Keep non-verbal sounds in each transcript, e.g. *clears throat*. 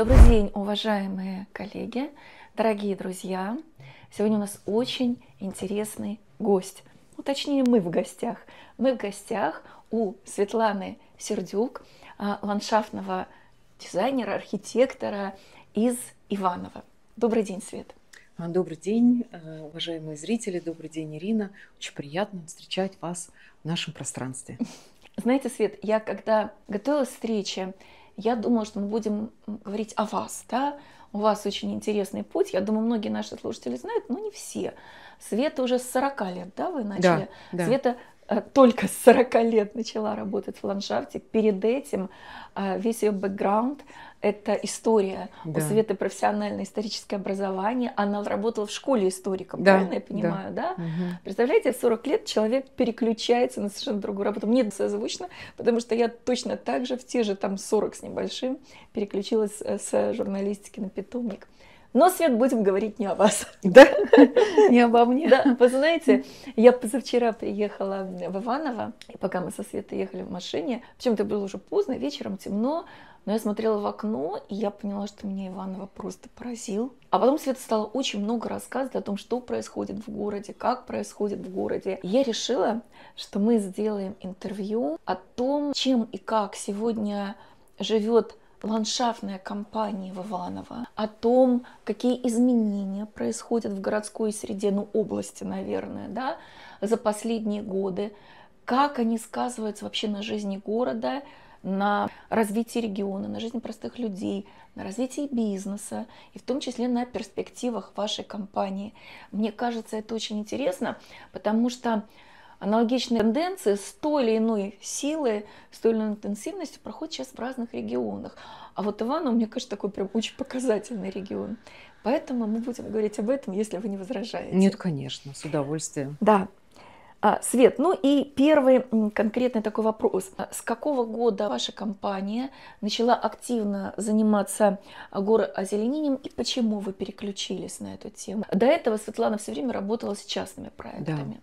Добрый день, уважаемые коллеги, дорогие друзья. Сегодня у нас очень интересный гость. Ну, точнее, мы в гостях. Мы в гостях у Светланы Сердюк, а, ландшафтного дизайнера, архитектора из Иванова. Добрый день, Свет. А, добрый день, а, уважаемые зрители, добрый день, Ирина. Очень приятно встречать вас в нашем пространстве. Знаете, Свет, я когда готовилась к встрече, я думала, что мы будем говорить о вас, да, у вас очень интересный путь. Я думаю, многие наши слушатели знают, но не все. Света уже с 40 лет, да, вы начали? Да, да. Света Э, только с 40 лет начала работать в ландшафте. Перед этим э, весь ее бэкграунд – это история. Да. У Светы профессиональное историческое образование. Она работала в школе историком, да. правильно я понимаю, да? да? Угу. Представляете, в 40 лет человек переключается на совершенно другую работу. Мне это созвучно, потому что я точно так же в те же там 40 с небольшим переключилась э, с журналистики на питомник. Но, Свет, будем говорить не о вас. Да? *laughs* Не обо мне? Да, вы знаете, я позавчера приехала в Иваново, и пока мы со Светой ехали в машине, причем это было уже поздно, вечером темно, но я смотрела в окно, и я поняла, что меня Иваново просто поразил. А потом Света стала очень много рассказывать о том, что происходит в городе, как происходит в городе. И я решила, что мы сделаем интервью о том, чем и как сегодня живет ландшафтная компания Вованова о том, какие изменения происходят в городской среде, ну, области, наверное, да, за последние годы, как они сказываются вообще на жизни города, на развитии региона, на жизни простых людей, на развитии бизнеса и в том числе на перспективах вашей компании. Мне кажется, это очень интересно, потому что Аналогичные тенденции с той или иной силой, с той или иной интенсивностью проходят сейчас в разных регионах. А вот Ивану, мне кажется, такой прям очень показательный регион. Поэтому мы будем говорить об этом, если вы не возражаете. Нет, конечно, с удовольствием. Да. А, Свет, ну и первый конкретный такой вопрос. А с какого года ваша компания начала активно заниматься горозеленением и почему вы переключились на эту тему? До этого Светлана все время работала с частными проектами. Да.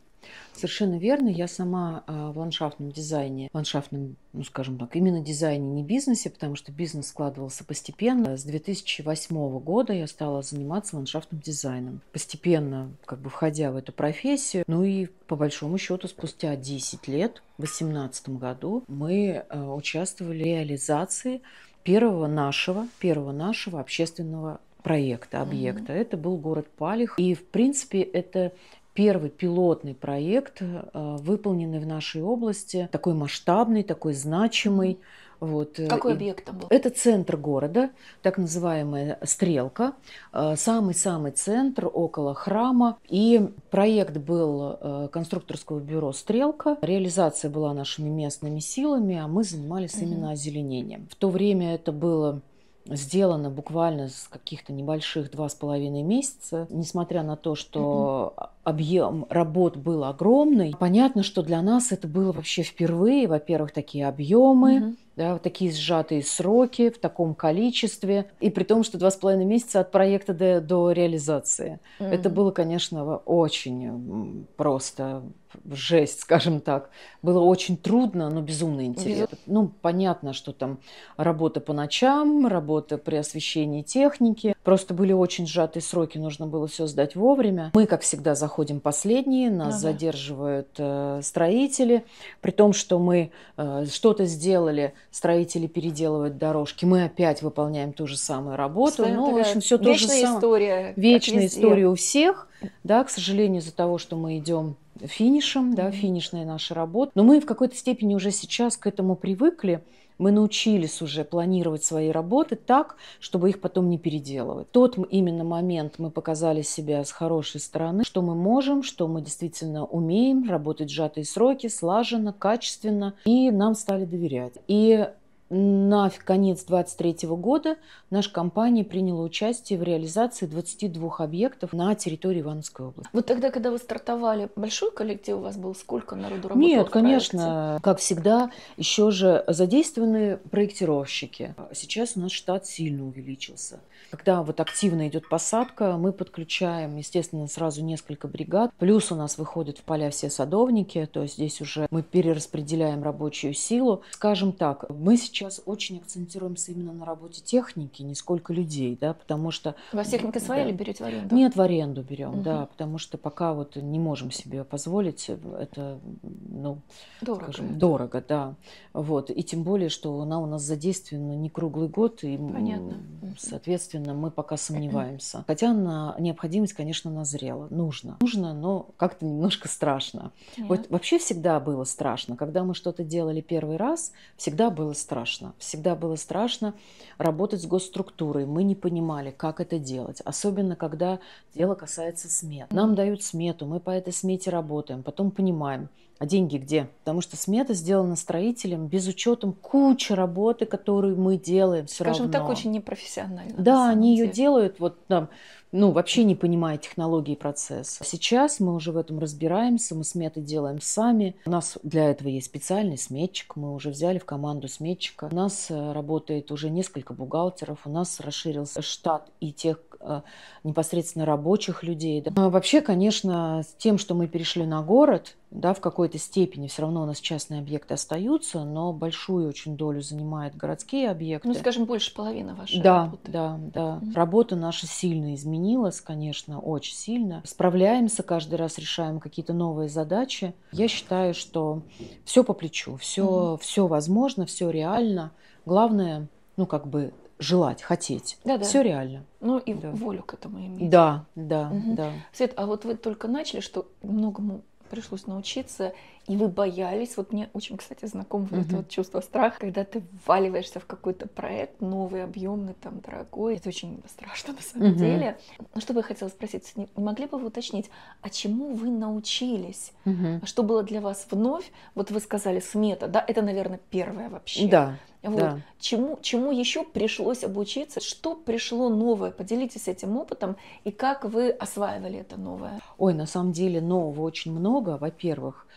Совершенно верно. Я сама а, в ландшафтном дизайне, в ландшафтном, ну скажем так, именно дизайне, не бизнесе, потому что бизнес складывался постепенно. С 2008 года я стала заниматься ландшафтным дизайном, постепенно как бы входя в эту профессию. Ну и по большому счету спустя 10 лет, в 2018 году, мы а, участвовали в реализации первого нашего, первого нашего общественного проекта, объекта. Mm-hmm. Это был город Палих. И, в принципе, это первый пилотный проект, э, выполненный в нашей области, такой масштабный, такой значимый. Вот. Э, Какой объект там был? Это центр города, так называемая Стрелка, э, самый-самый центр около храма. И проект был конструкторского бюро Стрелка. Реализация была нашими местными силами, а мы занимались именно озеленением. В то время это было сделано буквально с каких-то небольших два с половиной месяца, несмотря на то, что объем работ был огромный. Понятно, что для нас это было вообще впервые. Во-первых, такие объемы, угу. да, такие сжатые сроки в таком количестве. И при том, что два с половиной месяца от проекта до, до реализации. Угу. Это было, конечно, очень просто жесть, скажем так. Было очень трудно, но безумно интересно. Безу... Ну, понятно, что там работа по ночам, работа при освещении техники. Просто были очень сжатые сроки, нужно было все сдать вовремя. Мы, как всегда, заходим последние, нас ага. задерживают э, строители. При том, что мы э, что-то сделали, строители переделывают дорожки, мы опять выполняем ту же самую работу. Своим ну, в общем, все то же самое. Вечная история. Вечная история у всех. Да, к сожалению, из-за того, что мы идем финишем, да, финишная наша работа. Но мы в какой-то степени уже сейчас к этому привыкли мы научились уже планировать свои работы так, чтобы их потом не переделывать. Тот именно момент мы показали себя с хорошей стороны, что мы можем, что мы действительно умеем работать в сжатые сроки, слаженно, качественно, и нам стали доверять. И на конец 2023 года наша компания приняла участие в реализации 22 объектов на территории Ивановской области. Вот тогда, когда вы стартовали, большой коллектив у вас был? Сколько народу работало Нет, конечно. Как всегда, еще же задействованы проектировщики. Сейчас у нас штат сильно увеличился. Когда вот активно идет посадка, мы подключаем, естественно, сразу несколько бригад. Плюс у нас выходят в поля все садовники, то есть здесь уже мы перераспределяем рабочую силу. Скажем так, мы сейчас сейчас очень акцентируемся именно на работе техники, не сколько людей, да, потому что... У вас техника своя да, или берете в аренду? Нет, в аренду берем, угу. да, потому что пока вот не можем себе позволить, э, это, ну, дорого. скажем, дорого, да. Вот, и тем более, что она у нас задействована не круглый год, и, Понятно. соответственно, мы пока *clears throat* сомневаемся. Хотя на необходимость, конечно, назрела, нужно. Нужно, но как-то немножко страшно. Нет. Вот вообще всегда было страшно, когда мы что-то делали первый раз, всегда было страшно страшно. Всегда было страшно работать с госструктурой. Мы не понимали, как это делать. Особенно, когда дело касается смет. Нам дают смету, мы по этой смете работаем. Потом понимаем, а деньги где? Потому что смета сделана строителем без учетом кучи работы, которую мы делаем все Скажем равно. так, очень непрофессионально. Да, они деле. ее делают вот там ну, вообще не понимая технологии процесса. Сейчас мы уже в этом разбираемся, мы сметы делаем сами. У нас для этого есть специальный сметчик, мы уже взяли в команду сметчика. У нас э, работает уже несколько бухгалтеров, у нас расширился штат и тех э, непосредственно рабочих людей. Да. А вообще, конечно, с тем, что мы перешли на город, да, в какой-то степени все равно у нас частные объекты остаются, но большую очень долю занимают городские объекты. Ну, скажем, больше половины вашей да, работы. Да, да, да. Работа наша сильно изменилась изменилось, конечно, очень сильно. Справляемся каждый раз, решаем какие-то новые задачи. Я считаю, что все по плечу, все, угу. все возможно, все реально. Главное, ну как бы желать, хотеть. Да, да. Все реально. Ну и да. волю к этому иметь. Да, да, угу. да. Свет, а вот вы только начали, что многому пришлось научиться, и вы боялись. Вот мне очень, кстати, знакомо mm-hmm. это вот чувство страха, когда ты вваливаешься в какой-то проект, новый, объемный, там, дорогой. Это очень страшно на самом mm-hmm. деле. Ну, что бы я хотела спросить, не могли бы вы уточнить, а чему вы научились? Mm-hmm. Что было для вас вновь? Вот вы сказали, смета, да, это, наверное, первое вообще. Да. Вот. Да. Чему, чему еще пришлось обучиться? Что пришло новое? Поделитесь этим опытом и как вы осваивали это новое? Ой, на самом деле нового очень много. Во-первых,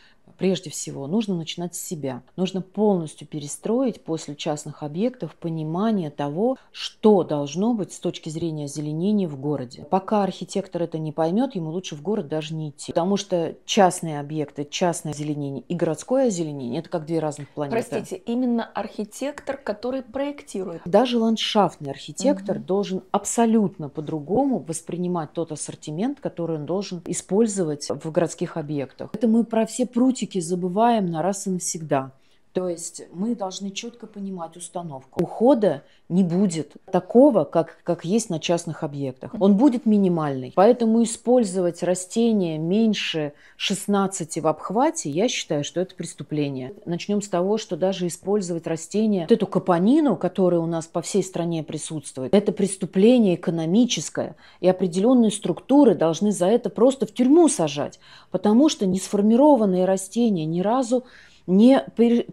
Прежде всего, нужно начинать с себя. Нужно полностью перестроить после частных объектов понимание того, что должно быть с точки зрения озеленения в городе. Пока архитектор это не поймет, ему лучше в город даже не идти. Потому что частные объекты, частное озеленение и городское озеленение – это как две разных планеты. Простите, именно архитектор, который проектирует. Даже ландшафтный архитектор угу. должен абсолютно по-другому воспринимать тот ассортимент, который он должен использовать в городских объектах. Это мы про все прутики мультики забываем на раз и навсегда. То есть мы должны четко понимать установку. Ухода не будет такого, как, как есть на частных объектах. Он будет минимальный. Поэтому использовать растения меньше 16 в обхвате, я считаю, что это преступление. Начнем с того, что даже использовать растения, вот эту капонину, которая у нас по всей стране присутствует, это преступление экономическое. И определенные структуры должны за это просто в тюрьму сажать. Потому что не сформированные растения ни разу не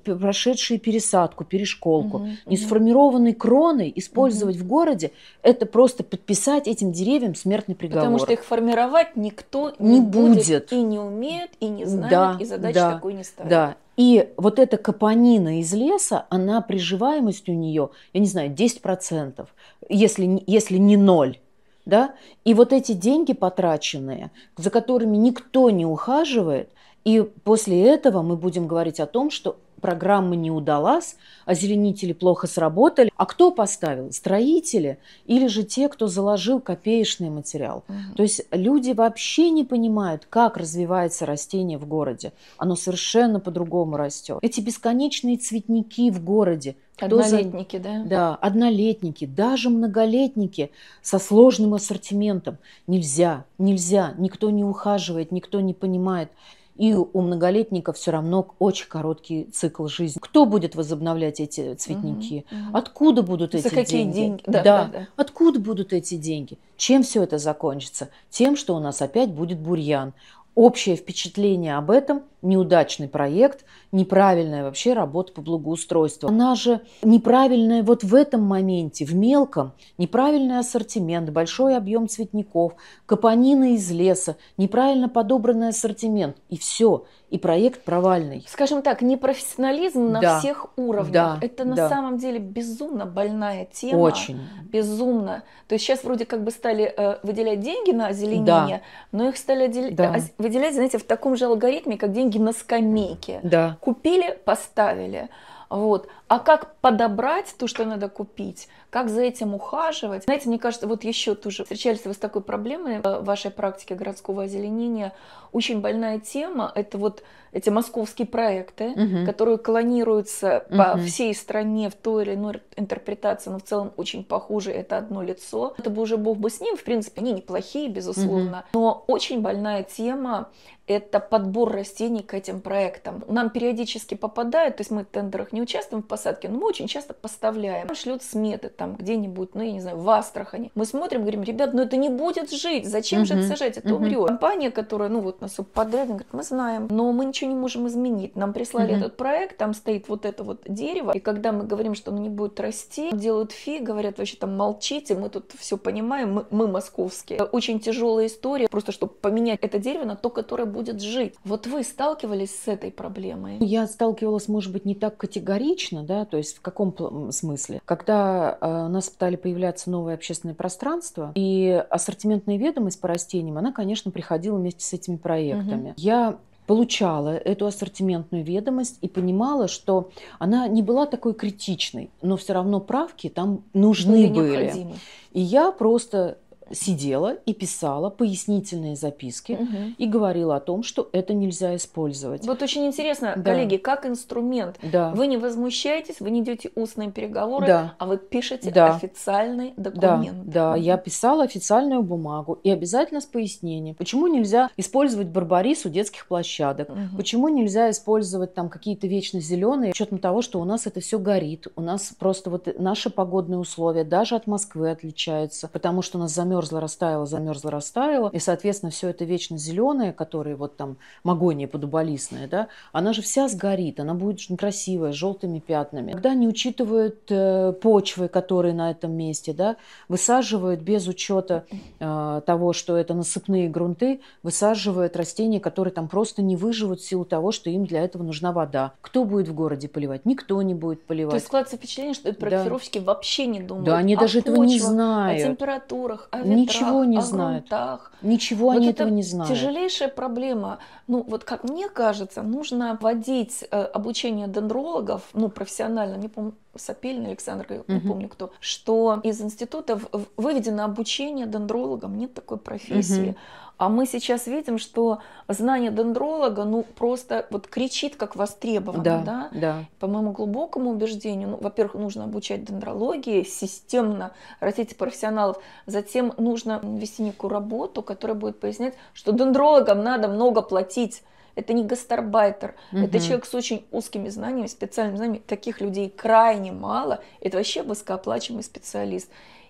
прошедшие пересадку, перешколку, угу, не угу. сформированные кроны использовать угу. в городе, это просто подписать этим деревьям смертный приговор. Потому что их формировать никто не, не будет. будет. И не умеет, и не знает, да, и задачи да, такой не ставит. Да, и вот эта капонина из леса, она приживаемость у нее, я не знаю, 10%, если, если не ноль. Да? И вот эти деньги потраченные, за которыми никто не ухаживает, и после этого мы будем говорить о том, что программа не удалась, озеленители а плохо сработали. А кто поставил? Строители или же те, кто заложил копеечный материал? Угу. То есть люди вообще не понимают, как развивается растение в городе. Оно совершенно по-другому растет. Эти бесконечные цветники в городе. Кто однолетники, за... да? Да, однолетники, даже многолетники со сложным ассортиментом. Нельзя, нельзя, никто не ухаживает, никто не понимает и у многолетников все равно очень короткий цикл жизни. Кто будет возобновлять эти цветники? Откуда будут За эти какие деньги? деньги? да. Да, да. Откуда будут эти деньги? Чем все это закончится? Тем, что у нас опять будет бурьян общее впечатление об этом неудачный проект, неправильная вообще работа по благоустройству. Она же неправильная вот в этом моменте, в мелком. Неправильный ассортимент, большой объем цветников, капонина из леса, неправильно подобранный ассортимент. И все. И проект провальный. Скажем так, непрофессионализм на да. всех уровнях. Да. Это на да. самом деле безумно больная тема. Очень. Безумно. То есть сейчас вроде как бы стали э, выделять деньги на озеленение, да. но их стали отдел... да. А, выделять, знаете, в таком же алгоритме, как деньги на скамейке. Да. Купили, поставили. Вот. А как подобрать то, что надо купить, как за этим ухаживать? Знаете, мне кажется, вот еще тоже встречались вы с такой проблемой э, в вашей практике городского озеленения. Очень больная тема – это вот эти московские проекты, угу. которые клонируются угу. по всей стране в той или иной интерпретации, но в целом очень похожи, это одно лицо. Это бы уже бог бы с ним, в принципе, они неплохие, безусловно, угу. но очень больная тема это подбор растений к этим проектам. Нам периодически попадают, то есть мы в тендерах не участвуем, в посадки. Но мы очень часто поставляем. Нам шлют сметы там где-нибудь, ну, я не знаю, в Астрахани. Мы смотрим, говорим, ребят, ну это не будет жить. Зачем угу. же это сажать? Это угу. умрет. Компания, которая, ну, вот нас подряд, говорит, мы знаем, но мы ничего не можем изменить. Нам прислали угу. этот проект, там стоит вот это вот дерево. И когда мы говорим, что оно не будет расти, делают фи, говорят, вообще там молчите, мы тут все понимаем, мы, мы московские. Очень тяжелая история, просто чтобы поменять это дерево на то, которое будет жить. Вот вы сталкивались с этой проблемой? Я сталкивалась, может быть, не так категорично, да, то есть в каком смысле? Когда э, у нас стали появляться новые общественные пространства, и ассортиментная ведомость по растениям, она, конечно, приходила вместе с этими проектами. Угу. Я получала эту ассортиментную ведомость и понимала, что она не была такой критичной, но все равно правки там нужны были. были. И я просто сидела и писала пояснительные записки угу. и говорила о том, что это нельзя использовать. Вот очень интересно, да. коллеги, как инструмент. Да. Вы не возмущаетесь, вы не идете устные переговоры, да. а вы пишете да. официальный документ. Да, да. Угу. я писала официальную бумагу и обязательно с пояснением, почему нельзя использовать барбарис у детских площадок, угу. почему нельзя использовать там какие-то вечно зеленые, учетом того, что у нас это все горит, у нас просто вот наши погодные условия даже от Москвы отличаются, потому что у нас замерз замерзла, растаяла, замерзла, растаяла. И, соответственно, все это вечно зеленое, которое вот там магония подуболистная, да, она же вся сгорит, она будет красивая, с желтыми пятнами. Когда не учитывают э, почвы, которые на этом месте, да, высаживают без учета э, того, что это насыпные грунты, высаживают растения, которые там просто не выживут в силу того, что им для этого нужна вода. Кто будет в городе поливать? Никто не будет поливать. То есть складывается впечатление, что проектировщики да. вообще не думают Да, они даже почве, этого не знают. О температурах, о ветрах, ничего не о знают. грунтах. Ничего вот они это этого не знают. Тяжелейшая проблема. Ну, вот как мне кажется, нужно вводить э, обучение дендрологов, ну, профессионально, не помню, Сапельин Александр, я угу. не помню кто, что из институтов выведено обучение дендрологам, нет такой профессии. Угу а мы сейчас видим, что знание дендролога, ну, просто вот кричит, как востребовано, да? да? да. По моему глубокому убеждению, ну, во-первых, нужно обучать дендрологии системно, растить профессионалов, затем нужно вести некую работу, которая будет пояснять, что дендрологам надо много платить, это не гастарбайтер, угу. это человек с очень узкими знаниями, специальными знаниями. Таких людей крайне мало. Это вообще высокооплачиваемый специалист.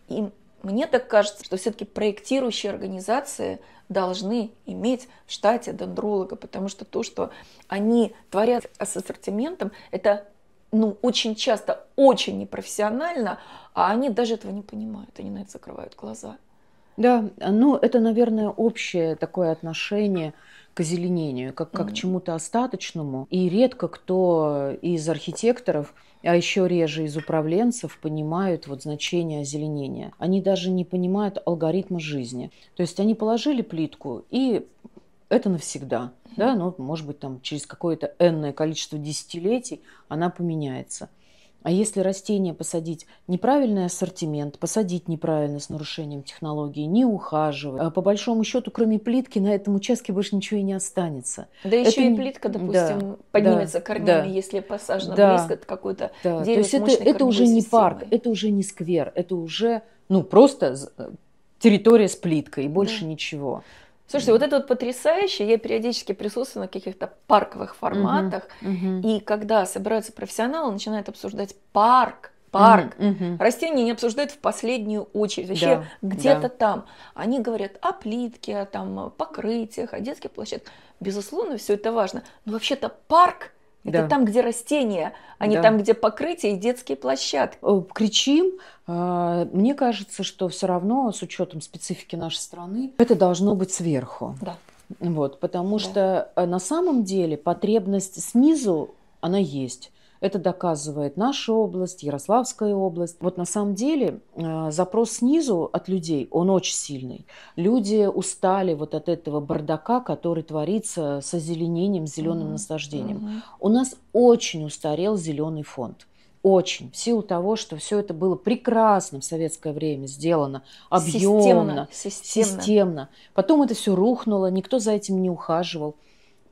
И мне так кажется, что все-таки проектирующие организации – должны иметь в штате дендролога, потому что то, что они творят с ассортиментом, это ну, очень часто очень непрофессионально, а они даже этого не понимают, они на это закрывают глаза. Да, а, ну это, наверное, общее такое отношение к озеленению, как, как mm к чему-то остаточному. И редко кто из архитекторов, а еще реже из управленцев понимают вот значение озеленения. Они даже не понимают алгоритма жизни. То есть они положили плитку и это навсегда. mm Да, ну, может быть, там через какое-то энное количество десятилетий она поменяется. А если растение посадить неправильный ассортимент, посадить неправильно с нарушением технологии, не ухаживать, а по большому счету, кроме плитки, на этом участке больше ничего и не останется. Да еще не... и плитка, допустим, да, поднимется да, корнями, да, если посажено да, близко какой-то да, дерево. То есть это, это уже не парк, это уже не сквер, это уже ну, просто э, территория с плиткой и больше да. ничего. Слушайте, вот это вот потрясающе. Я периодически присутствую на каких-то парковых форматах, uh-huh, uh-huh. и когда собираются профессионалы, начинают обсуждать парк, парк. Угу, uh-huh, Растения не обсуждают в последнюю очередь, вообще да, где-то да. там. Они говорят о плитке, о там покрытиях, о детских площадках. Безусловно, все это важно. Но вообще-то парк это да. там, где растения, а не да. там, где покрытие и детские площадки. Э, кричим. А, мне кажется, что все равно с учетом специфики нашей страны это должно быть сверху. Да. Вот, потому да. что э, на самом деле потребность снизу она есть. Это доказывает наша область, Ярославская область. Вот на самом деле э, запрос снизу от людей, он очень сильный. Люди устали вот от этого бардака, который творится с озеленением, с зеленым mm-hmm. насаждением. Mm-hmm. У нас очень устарел зеленый фонд. Очень. В силу того, что все это было прекрасно в советское время сделано, объемно, системно. системно. системно. Потом это все рухнуло, никто за этим не ухаживал.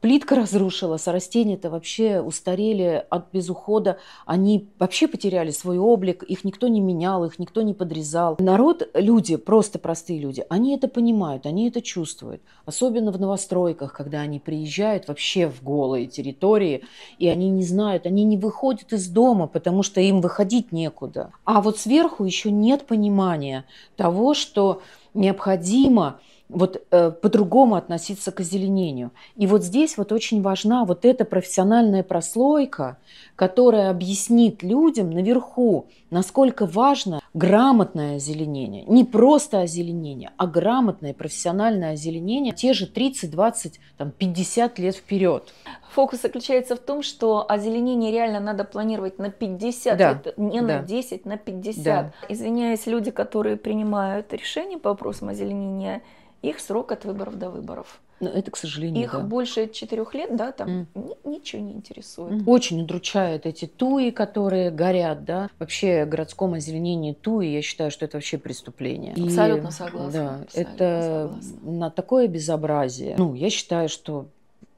Плитка разрушилась, а растения-то вообще устарели от без ухода. Они вообще потеряли свой облик, их никто не менял, их никто не подрезал. Народ, люди, просто простые люди, они это понимают, они это чувствуют. Особенно в новостройках, когда они приезжают вообще в голые территории, и они не знают, они не выходят из дома, потому что им выходить некуда. А вот сверху еще нет понимания того, что необходимо вот э, по-другому относиться к озеленению. И вот здесь вот очень важна вот эта профессиональная прослойка, которая объяснит людям наверху, насколько важно грамотное озеленение. Не просто озеленение, а грамотное профессиональное озеленение те же 30, 20, там, 50 лет вперед. Фокус заключается в том, что озеленение реально надо планировать на 50 да, не да. на 10, на 50. Да. Извиняюсь, люди, которые принимают решения по вопросам озеленения, их срок от выборов до выборов. Но это, к сожалению, Их да. больше четырех лет, да, там mm. ничего не интересует. Mm. Очень удручают эти туи, которые горят, да. Вообще городском озеленении туи, я считаю, что это вообще преступление. Абсолютно И, согласна. Да, абсолютно это согласна. на такое безобразие. Ну, я считаю, что,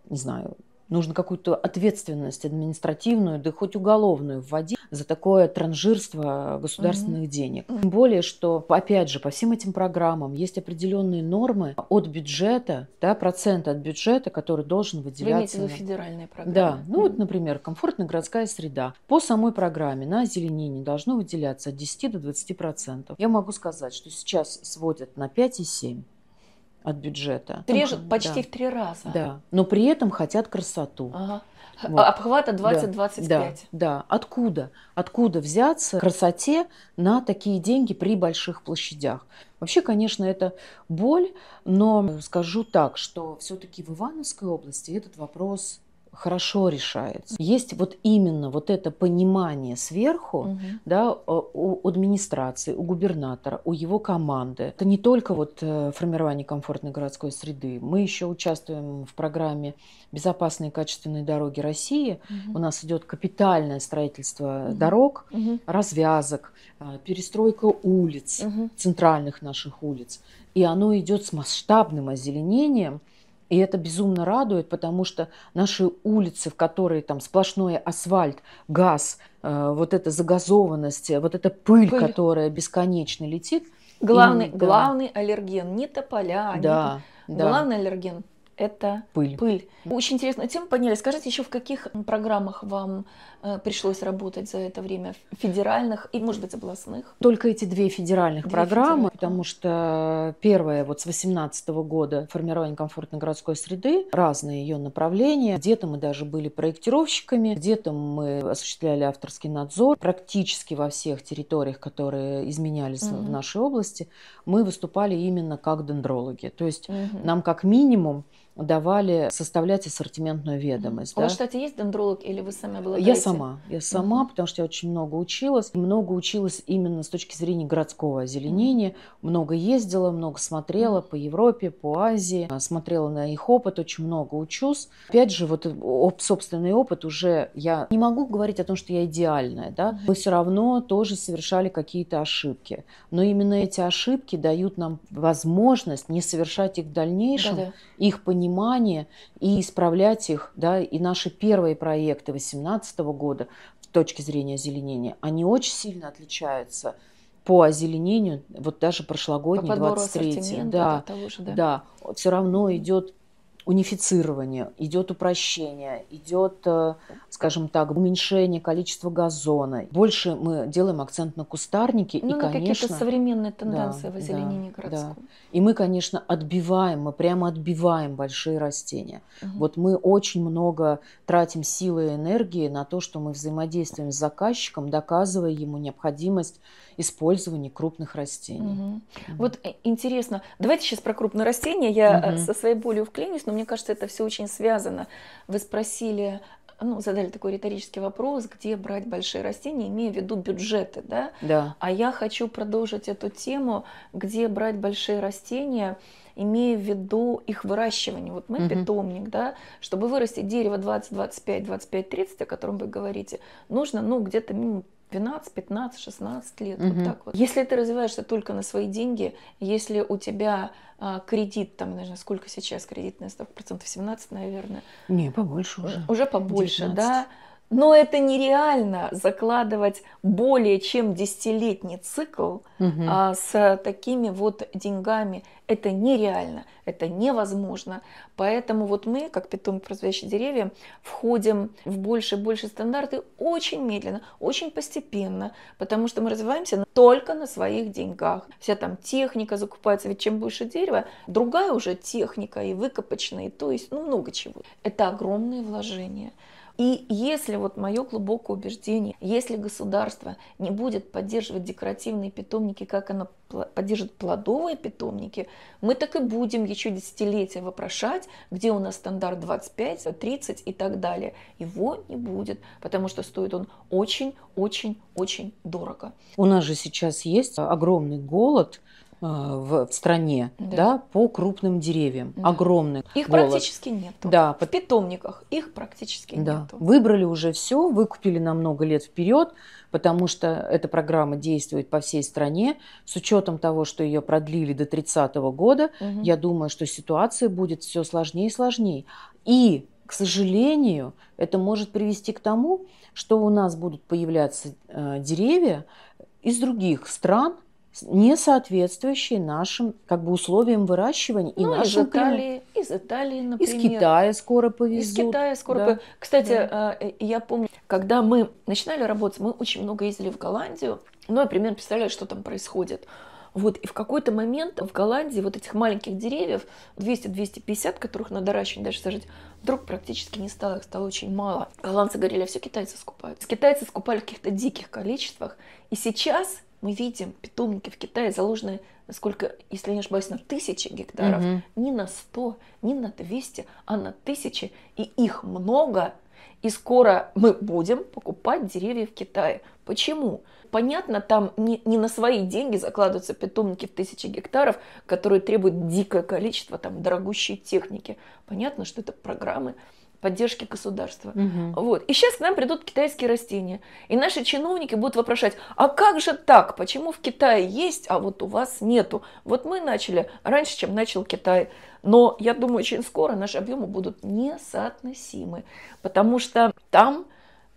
не знаю, нужно какую-то ответственность административную, да хоть уголовную вводить за такое транжирство государственных угу. денег. Тем более, что, опять же, по всем этим программам есть определенные нормы от бюджета, да, процент от бюджета, который должен выделяться. Вы имеете федеральные программы? Да. Ну угу. вот, например, комфортная городская среда. По самой программе на озеленение должно выделяться от 10 до 20 процентов. Я могу сказать, что сейчас сводят на 5,7 от бюджета. Режут почти да. в три раза. Да, но при этом хотят красоту. Ага. Вот. Обхвата 20-25. Да, да, да. Откуда? Откуда взяться красоте на такие деньги при больших площадях? Вообще, конечно, это боль, но скажу так, что все-таки в Ивановской области этот вопрос хорошо решается. Есть вот именно вот это понимание сверху, угу. да, у администрации, у губернатора, у его команды. Это не только вот э, формирование комфортной городской среды. Мы еще участвуем в программе «Безопасные качественные дороги России». Угу. У нас идет капитальное строительство угу. дорог, угу. развязок, э, перестройка улиц, угу. центральных наших улиц. И оно идет с масштабным озеленением – и это безумно радует, потому что наши улицы, в которые там сплошной асфальт, газ, э, вот эта загазованность, э, вот эта пыль, пыль. которая бесконечно летит. Главный, и, да. главный аллерген не тополя, да, не... Да. главный аллерген это пыль. пыль. Очень интересная тема поняли. Скажите, еще в каких программах вам э, пришлось работать за это время? Федеральных и, может быть, областных? Только эти две федеральных две программы, федеральных. потому что первая вот с 18 года формирование комфортной городской среды, разные ее направления. Где-то мы даже были проектировщиками, где-то мы осуществляли авторский надзор. Практически во всех территориях, которые изменялись угу. в нашей области, мы выступали именно как дендрологи. То есть угу. нам как минимум давали составлять ассортиментную ведомость. А да? у вас, кстати, есть дендролог или вы сами обладаете? Я сама. Я сама, угу. потому что я очень много училась. Много училась именно с точки зрения городского озеленения. Угу. Много ездила, много смотрела угу. по Европе, по Азии. А, смотрела на их опыт, очень много учусь. Опять же, вот э, собственный опыт уже... Я не могу говорить о том, что я идеальная. Да? Угу. Мы все равно тоже совершали какие-то ошибки. Но именно эти ошибки дают нам возможность не совершать их в дальнейшем, Да-да. их понимать недопонимания и исправлять их. Да? И наши первые проекты 2018 года с точки зрения озеленения, они очень сильно отличаются по озеленению, вот даже прошлогодний, по 23 да, да. Того же, да, да, все равно идет унифицирование, идет упрощение, идет, э, скажем так, уменьшение количества газона. Больше мы делаем акцент на кустарники. Ну, и, на конечно, какие-то современные тенденции да, в озеленении да, городском. Да. И мы, конечно, отбиваем, мы прямо отбиваем большие растения. Угу. Вот мы очень много тратим силы и энергии на то, что мы взаимодействуем с заказчиком, доказывая ему необходимость использования крупных растений. Угу. Угу. Вот э, интересно, давайте сейчас про крупные растения. Я угу. со своей болью вклинюсь, но мне кажется, это все очень связано. Вы спросили, ну, задали такой риторический вопрос, где брать большие растения, имея в виду бюджеты, да? Да. А я хочу продолжить эту тему, где брать большие растения, имея в виду их выращивание. Вот мы угу. питомник, да, чтобы вырастить дерево 20, 25, 25, 30, о котором вы говорите, нужно, ну, где-то минимум 12, 15, 16 лет. Угу. Вот так вот. Если ты развиваешься только на свои деньги, если у тебя а, кредит, там, наверное, сколько сейчас кредитная ставка? Процентов 17, наверное. Не, побольше уже. Уже побольше, 19. да. Но это нереально закладывать более чем десятилетний цикл угу. а, с такими вот деньгами. Это нереально, это невозможно. Поэтому вот мы, как питомник прозвящие деревья, входим в больше и больше стандарты очень медленно, очень постепенно, потому что мы развиваемся только на своих деньгах. Вся там техника закупается, ведь чем больше дерева, другая уже техника и выкопочная, и то есть ну, много чего. Это огромные вложения. И если, вот мое глубокое убеждение, если государство не будет поддерживать декоративные питомники, как оно поддержит плодовые питомники, мы так и будем еще десятилетия вопрошать, где у нас стандарт 25, 30 и так далее. Его не будет, потому что стоит он очень-очень-очень дорого. У нас же сейчас есть огромный голод – Э, в стране да. Да, по крупным деревьям. Да. Огромный Их голод. практически нет. Да. В питомниках их практически да. нет. Выбрали уже все, выкупили на много лет вперед, потому что эта программа действует по всей стране. С учетом того, что ее продлили до 30 -го года, угу. я думаю, что ситуация будет все сложнее и сложнее. И, к сожалению, это может привести к тому, что у нас будут появляться э, деревья из других стран – не соответствующие нашим как бы условиям выращивания и ну, нашим из Италии, клим... из Италии, например, из Китая скоро повезут. Из Китая скоро. Да. Пов... Кстати, да. А, э, я помню, когда мы начинали работать, мы очень много ездили в Голландию. Ну, я примерно представляю, что там происходит. Вот, и в какой-то момент в Голландии вот этих маленьких деревьев, 200-250, которых надо ращивать, даже сажать, вдруг практически не стало, их стало очень мало. Голландцы говорили, а все китайцы скупают. с Китайцы скупали в каких-то диких количествах. И сейчас мы видим питомники в Китае заложены, сколько если не ошибаюсь, на тысячи гектаров, угу. не на 100, не на 200, а на тысячи, и их много, и скоро мы будем покупать деревья в Китае. Почему? Понятно, там не, не на свои деньги закладываются питомники в тысячи гектаров, которые требуют дикое количество там дорогущей техники. Понятно, что это программы поддержки государства. Угу. Вот. И сейчас к нам придут китайские растения. И наши чиновники будут вопрошать, а как же так? Почему в Китае есть, а вот у вас нету? Вот мы начали раньше, чем начал Китай. Но я думаю, очень скоро наши объемы будут несоотносимы, потому что там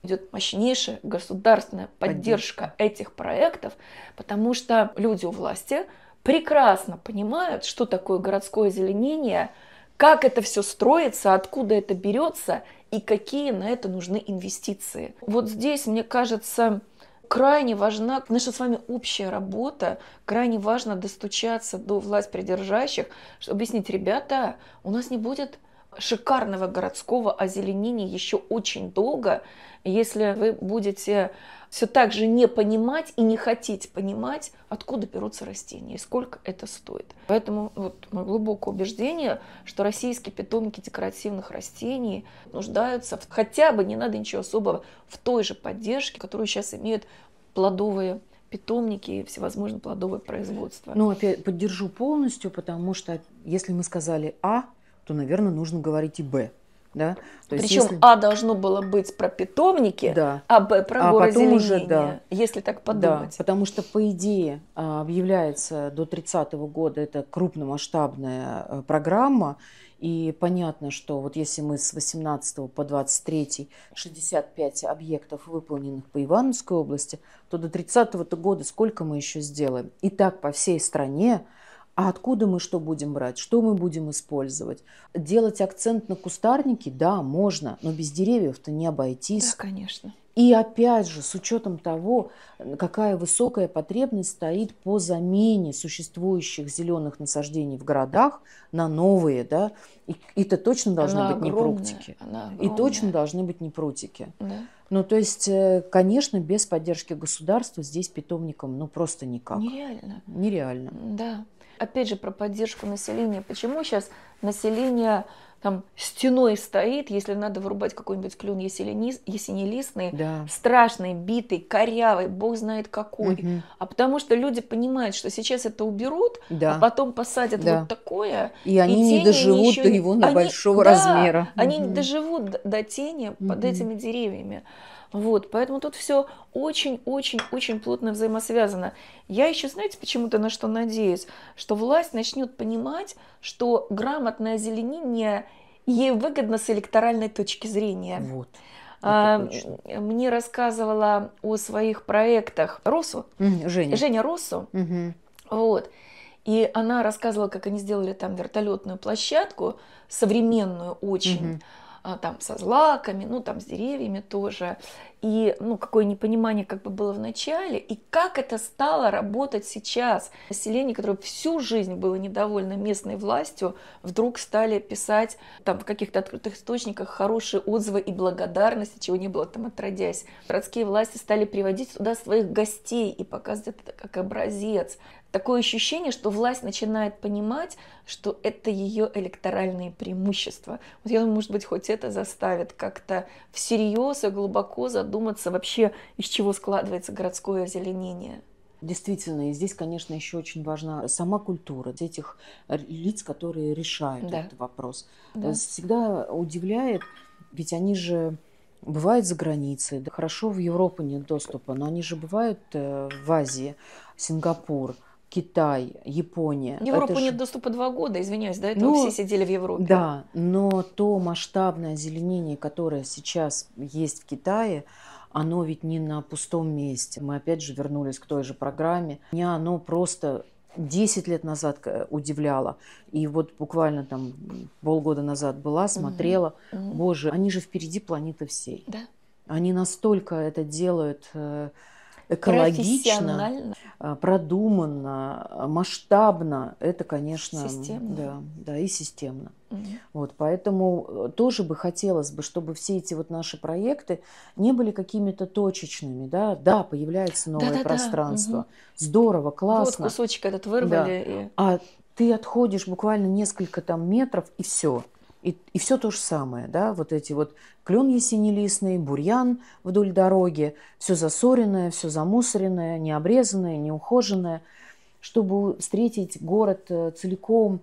идет мощнейшая государственная поддержка, поддержка этих проектов, потому что люди у власти прекрасно понимают, что такое городское озеленение – как это все строится, откуда это берется и какие на это нужны инвестиции. Вот здесь, мне кажется, крайне важна наша с вами общая работа, крайне важно достучаться до власть придержащих, чтобы объяснить, ребята, у нас не будет шикарного городского озеленения еще очень долго, если вы будете все так же не понимать и не хотеть понимать, откуда берутся растения и сколько это стоит. Поэтому вот мое глубокое убеждение, что российские питомники декоративных растений нуждаются в, хотя бы, не надо ничего особого, в той же поддержке, которую сейчас имеют плодовые питомники и всевозможные плодовые производства. Ну, опять поддержу полностью, потому что если мы сказали А, то, наверное, нужно говорить и Б. Да? Причем если... А должно было быть про питомники, да. а Б про а горы да. если так подумать. Да, потому что, по идее, а, объявляется до 30 -го года это крупномасштабная э, программа, и понятно, что вот если мы с 18 по 23 65 объектов, выполненных по Ивановской области, то до 30 -го года сколько мы еще сделаем? И так по всей стране а откуда мы что будем брать, что мы будем использовать. Делать акцент на кустарники, да, можно, но без деревьев-то не обойтись. Да, конечно. И опять же, с учетом того, какая высокая потребность стоит по замене существующих зеленых насаждений в городах на новые, да, и это точно должны она быть огромная, не прутики. И точно должны быть не прутики. Да. Ну, то есть, э, конечно, без поддержки государства здесь питомником, ну, просто никак. Нереально. Нереально. Да опять же, про поддержку населения. Почему сейчас население там стеной стоит, если надо вырубать какой-нибудь клюн ясенелистный, да. страшный, битый, корявый, бог знает какой. Угу. А потому что люди понимают, что сейчас это уберут, да. а потом посадят да. вот такое. И, и они не доживут еще... до его на они, большого да, размера. Они не доживут до тени угу. под этими деревьями. Вот, поэтому тут все очень-очень-очень плотно взаимосвязано. Я еще, знаете, почему-то на что надеюсь? Что власть начнет понимать, что грамотное озеленение ей выгодно с электоральной точки зрения. Вот. А, мне рассказывала о своих проектах Росу. Женя. Женя Росу. Угу. Вот. И она рассказывала, как они сделали там вертолетную площадку, современную очень. Угу а, там со злаками, ну там с деревьями тоже. И ну, какое непонимание как бы было в начале, и как это стало работать сейчас. Население, которое всю жизнь было недовольно местной властью, вдруг стали писать там в каких-то открытых источниках хорошие отзывы и благодарности, чего не было там отродясь. Городские власти стали приводить сюда своих гостей и показывать это как образец. Такое ощущение, что власть начинает понимать, что это ее электоральные преимущества. Вот я думаю, может быть, хоть это заставит как-то всерьез и глубоко задуматься вообще, из чего складывается городское озеленение. Действительно, и здесь, конечно, еще очень важна сама культура этих э, лиц, которые решают да. этот вопрос. Да. Э, всегда удивляет, ведь они же бывают за границей. хорошо, в Европу нет доступа, но они же бывают э, в Азии, Сингапур – Китай, Япония. Европу это нет доступа два года, извиняюсь, да, это ну, все сидели в Европе. Да, но то масштабное озеленение, которое сейчас есть в Китае, оно ведь не на пустом месте. Мы опять же вернулись к той же программе. Меня оно просто 10 лет назад э, удивляло. И вот буквально там полгода назад была, смотрела. Угу. Боже, они же впереди планеты всей. Да. Они настолько это делают э, экологично, а, продуманно, а, масштабно. Это, конечно, системно. Да, да, и системно. Угу. Вот, поэтому э, тоже бы хотелось бы, чтобы все эти вот наши проекты не были какими-то точечными, да, да, появляется новое Да-да-да. пространство, угу. здорово, ну, классно. Вот кусочек этот вырвали. Да. И... А ты отходишь буквально несколько там метров и все. И, и все то же самое, да, вот эти вот клен ясенелистный, бурьян вдоль дороги, все засоренное, все замусоренное, необрезанное, неухоженное. Чтобы встретить город э, целиком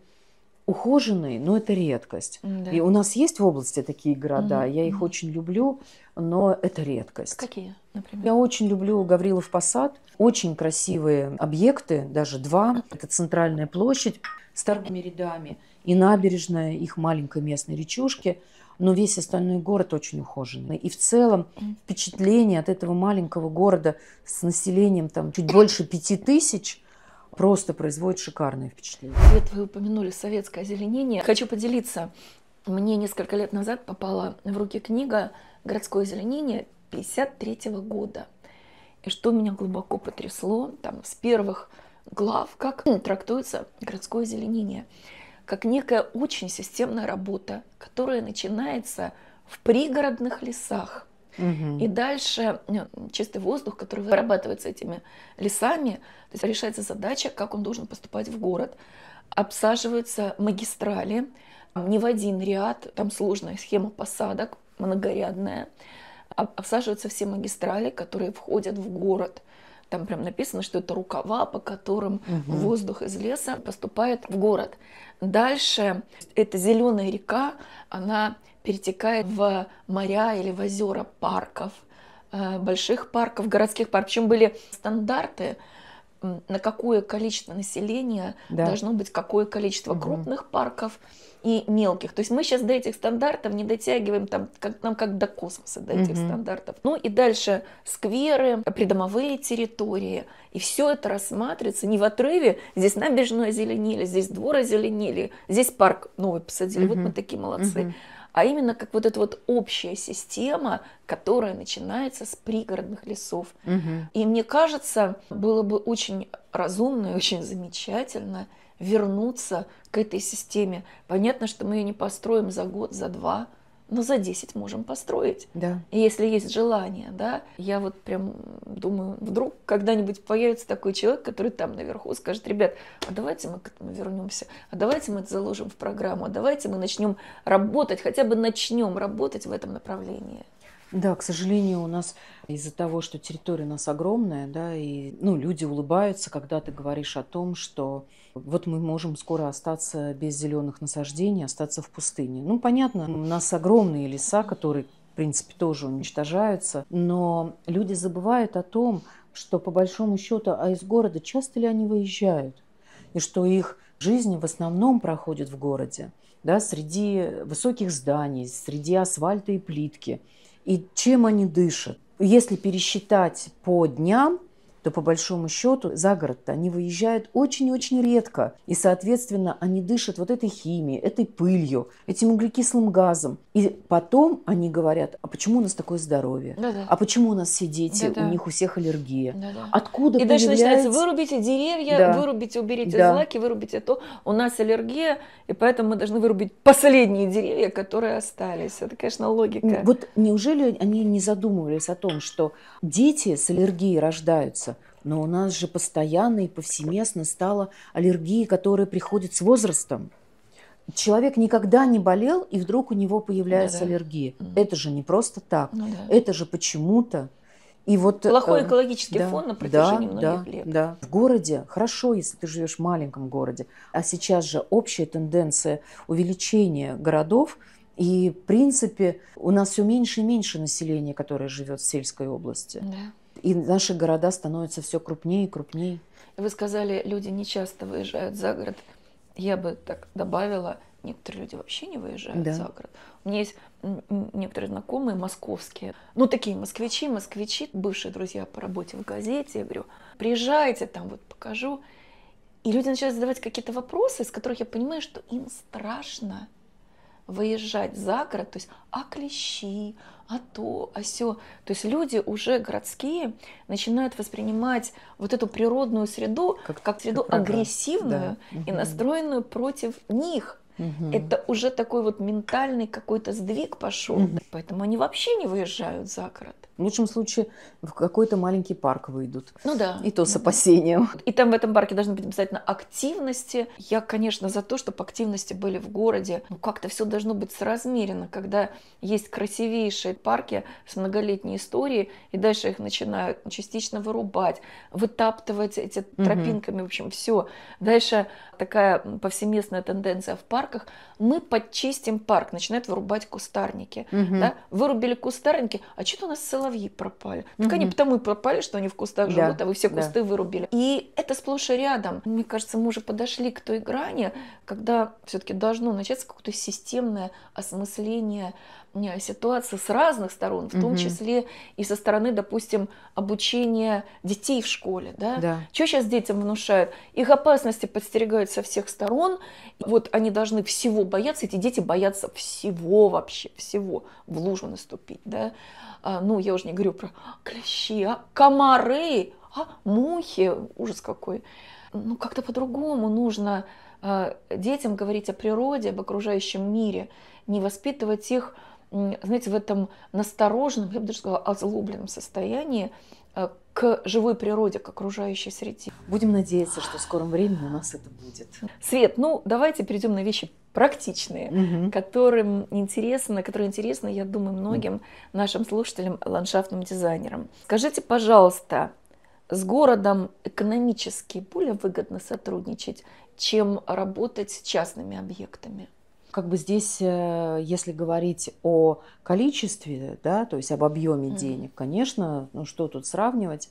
ухоженный, но ну, это редкость. Да. И у нас есть в области такие города, mm-hmm. я их mm-hmm. очень люблю, но это редкость. Какие, например? Я очень люблю Гаврилов Посад, очень красивые объекты, даже два. Это центральная площадь, с торговыми рядами, и набережная их маленькой местной речушки, но весь остальной город очень ухоженный. И в целом впечатление от этого маленького города с населением там чуть больше пяти тысяч – просто производит шикарное впечатление. Свет, вы упомянули советское озеленение. Хочу поделиться. Мне несколько лет назад попала в руки книга «Городское озеленение» 53 года. И что меня глубоко потрясло, там с первых глав, как трактуется городское зеленение, как некая очень системная работа, которая начинается в пригородных лесах. Угу. И дальше ну, чистый воздух, который вырабатывается этими лесами, то есть решается задача, как он должен поступать в город. Обсаживаются магистрали, а, не в один ряд, там сложная схема посадок, многорядная. Обсаживаются все магистрали, которые входят в город – там прям написано, что это рукава, по которым угу. воздух из леса поступает в город. Дальше эта зеленая река, она перетекает в моря или в озера парков, э, больших парков, городских парков. Причем были стандарты, на какое количество населения да. должно быть какое количество угу. крупных парков и мелких. То есть мы сейчас до этих стандартов не дотягиваем там, как, нам как до космоса, до этих угу. стандартов. Ну и дальше скверы, придомовые территории. И все это рассматривается не в отрыве. Здесь набережную озеленили, здесь двор озеленили, здесь парк новый посадили. Угу. Вот мы такие молодцы. Угу а именно как вот эта вот общая система, которая начинается с пригородных лесов. Угу. И мне кажется, было бы очень разумно и очень замечательно вернуться к этой системе. Понятно, что мы ее не построим за год, за два, но ну, за 10 можем построить. Да. И Если есть желание, да. Я вот прям думаю, вдруг когда-нибудь появится такой человек, который там наверху скажет, ребят, а давайте мы к этому вернемся, а давайте мы это заложим в программу, а давайте мы начнем работать, хотя бы начнем работать в этом направлении. Да, к сожалению, у нас из-за того, что территория у нас огромная, да, и ну, люди улыбаются, когда ты говоришь о том, что вот мы можем скоро остаться без зеленых насаждений, остаться в пустыне. Ну, понятно, у нас огромные леса, которые, в принципе, тоже уничтожаются, но люди забывают о том, что по большому счету, а из города часто ли они выезжают? И что их жизнь в основном проходит в городе, да, среди высоких зданий, среди асфальта и плитки. И чем они дышат? Если пересчитать по дням, то по большому счету за город-то они выезжают очень-очень редко. И, соответственно, они дышат вот этой химией, этой пылью, этим углекислым газом. И потом они говорят, а почему у нас такое здоровье? Да-да. А почему у нас все дети, Да-да. у них у всех аллергия? Да-да. Откуда И появляется... дальше начинается, вырубите деревья, да. вырубите, уберите да. злаки, вырубите а то. У нас аллергия, и поэтому мы должны вырубить последние деревья, которые остались. Это, конечно, логика. Вот неужели они не задумывались о том, что дети с аллергией рождаются, но у нас же постоянно и повсеместно стала аллергия, которая приходит с возрастом. Человек никогда не болел, и вдруг у него появляется ну да, аллергия. Mm. Это же не просто так. Ну, да. Это же почему-то. И вот, э, Плохой экологический да, фон на протяжении да, многих лет. Да. В городе хорошо, если ты живешь в маленьком городе. А сейчас же общая тенденция увеличения городов. И, в принципе, у нас все меньше и меньше населения, которое живет в сельской области. Да. И наши города становятся все крупнее и крупнее. Вы сказали, люди не часто выезжают за город. Я бы так добавила, некоторые люди вообще не выезжают да. за город. У меня есть некоторые знакомые московские, ну такие москвичи, москвичи, бывшие друзья по работе в газете. Я говорю, приезжайте, там вот покажу. И люди начинают задавать какие-то вопросы, из которых я понимаю, что им страшно выезжать за город, то есть, а клещи, а то, а все. То есть люди уже городские начинают воспринимать вот эту природную среду как, как среду как агрессивную да. и настроенную против них. Угу. Это уже такой вот ментальный какой-то сдвиг пошел. Угу. Поэтому они вообще не выезжают за город. В лучшем случае в какой-то маленький парк выйдут. Ну да. И то с опасением. И там в этом парке должны быть обязательно активности. Я, конечно, за то, чтобы активности были в городе. Но как-то все должно быть соразмеренно, когда есть красивейшие парки с многолетней историей, и дальше их начинают частично вырубать, вытаптывать эти тропинками, угу. в общем, все. Дальше такая повсеместная тенденция в парках. Мы подчистим парк, начинают вырубать кустарники. Угу. Да? Вырубили кустарники, а что-то у нас целая соловьи пропали. Так они потому и пропали, что они в кустах да. живут, а вы все кусты да. вырубили. И это сплошь и рядом. Мне кажется, мы уже подошли к той грани, когда все-таки должно начаться какое-то системное осмысление Э, ситуация с разных сторон, в том угу. числе и со стороны, допустим, обучения детей в школе. Да? Да. Что сейчас детям внушают? Их опасности подстерегают со всех сторон. Вот они должны всего бояться, эти дети боятся всего вообще, всего. В лужу наступить. Да? А, ну, я уже не говорю про клещи, а комары, а мухи, ужас какой. Ну, как-то по-другому нужно э, детям говорить о природе, об окружающем мире, не воспитывать их знаете, в этом настороженном, я бы даже сказала, озлобленном состоянии э, к живой природе, к окружающей среде. Будем надеяться, что в скором времени у нас это будет. Свет, ну давайте перейдем на вещи практичные, угу. которым интересно, которые интересны, я думаю, многим угу. нашим слушателям, ландшафтным дизайнерам. Скажите, пожалуйста, с городом экономически более выгодно сотрудничать, чем работать с частными объектами? как бы здесь, э, если говорить о количестве, да, то есть об объеме mm-hmm. денег, конечно, ну что тут сравнивать?